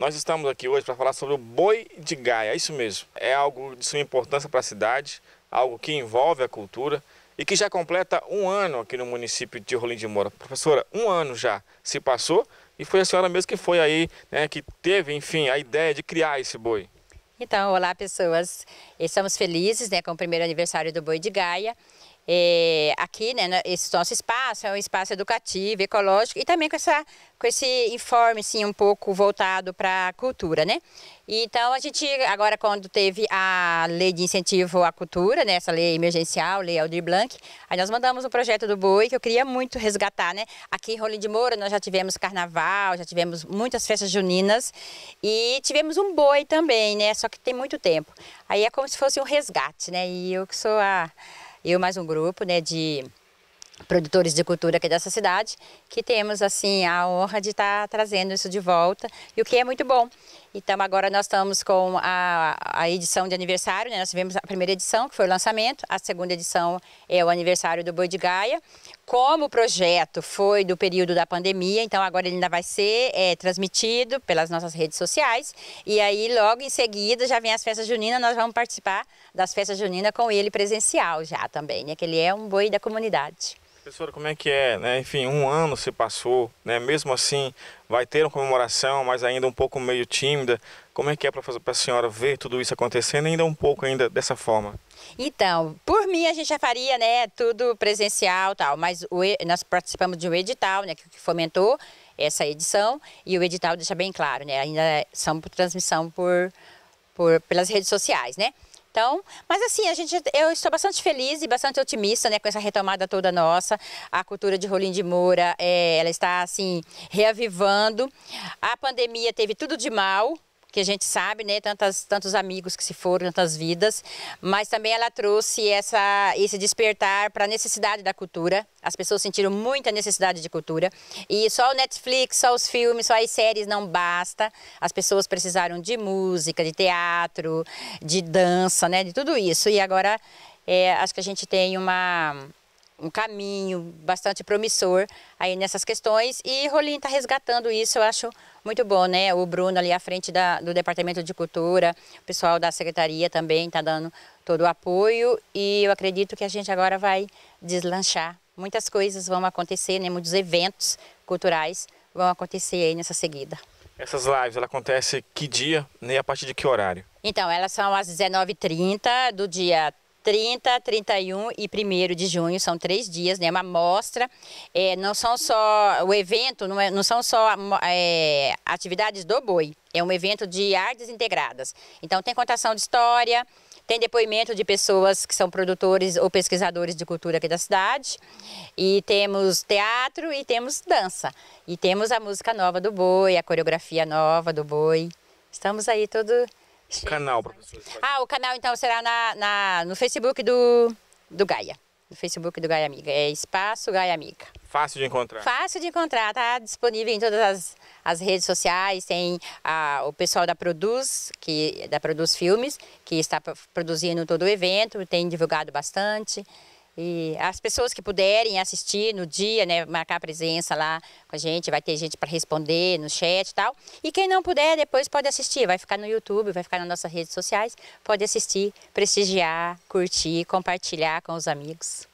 Nós estamos aqui hoje para falar sobre o boi de Gaia, é isso mesmo. É algo de sua importância para a cidade, algo que envolve a cultura e que já completa um ano aqui no município de Rolim de Moura. Professora, um ano já se passou e foi a senhora mesmo que foi aí, né, que teve, enfim, a ideia de criar esse boi. Então, olá pessoas, estamos felizes né, com o primeiro aniversário do Boi de Gaia é, aqui, né, esse nosso espaço é um espaço educativo, ecológico e também com, essa, com esse informe, assim, um pouco voltado para a cultura, né? Então, a gente, agora, quando teve a lei de incentivo à cultura, né, essa lei emergencial, lei Aldir Blanc, aí nós mandamos o um projeto do Boi, que eu queria muito resgatar, né? Aqui em Rolim de Moura, nós já tivemos carnaval, já tivemos muitas festas juninas e tivemos um boi também, né? Só que tem muito tempo. Aí é como se fosse um resgate, né? E eu que sou a eu mais um grupo né, de produtores de cultura aqui dessa cidade, que temos assim a honra de estar tá trazendo isso de volta, e o que é muito bom. Então agora nós estamos com a, a edição de aniversário, né? nós tivemos a primeira edição, que foi o lançamento, a segunda edição é o aniversário do Boi de Gaia. Como o projeto foi do período da pandemia, então agora ele ainda vai ser é, transmitido pelas nossas redes sociais, e aí logo em seguida já vem as festas juninas, nós vamos participar das festas juninas com ele presencial já também, né? que ele é um boi da comunidade. Professora, como é que é? Né? Enfim, um ano se passou, né? mesmo assim vai ter uma comemoração, mas ainda um pouco meio tímida. Como é que é para a senhora ver tudo isso acontecendo ainda um pouco ainda dessa forma? Então, por mim a gente já faria, né, tudo presencial tal, mas o, nós participamos de um edital, né, que fomentou essa edição e o edital deixa bem claro, né, ainda é, são por transmissão por, por pelas redes sociais, né? Então, mas assim, a gente, eu estou bastante feliz e bastante otimista, né, com essa retomada toda nossa. A cultura de Rolim de Moura, é, ela está assim reavivando. A pandemia teve tudo de mal, que a gente sabe, né, tantas, tantos amigos que se foram, tantas vidas, mas também ela trouxe essa, esse despertar para a necessidade da cultura. As pessoas sentiram muita necessidade de cultura e só o Netflix, só os filmes, só as séries não basta. As pessoas precisaram de música, de teatro, de dança, né, de tudo isso. E agora é, acho que a gente tem uma um caminho bastante promissor aí nessas questões. E Rolim está resgatando isso, eu acho muito bom, né? O Bruno ali à frente da, do Departamento de Cultura, o pessoal da Secretaria também está dando todo o apoio e eu acredito que a gente agora vai deslanchar. Muitas coisas vão acontecer, né? muitos eventos culturais vão acontecer aí nessa seguida. Essas lives, ela acontece que dia e né? a partir de que horário? Então, elas são às 19h30 do dia 30, 31 e 1 de junho, são três dias, né? Uma mostra. É, não são só o evento, não, é, não são só é, atividades do boi, é um evento de artes integradas. Então tem contação de história, tem depoimento de pessoas que são produtores ou pesquisadores de cultura aqui da cidade. E temos teatro e temos dança. E temos a música nova do boi, a coreografia nova do boi. Estamos aí todo o canal, professor. Ah, o canal então será na, na, no Facebook do, do Gaia. No Facebook do Gaia Amiga. É Espaço Gaia Amiga. Fácil de encontrar. Fácil de encontrar, tá disponível em todas as, as redes sociais, tem a, o pessoal da Produz, que da Produz Filmes, que está produzindo todo o evento, tem divulgado bastante. E as pessoas que puderem assistir no dia, né, marcar presença lá com a gente, vai ter gente para responder no chat e tal. E quem não puder, depois pode assistir, vai ficar no YouTube, vai ficar nas nossas redes sociais, pode assistir, prestigiar, curtir, compartilhar com os amigos.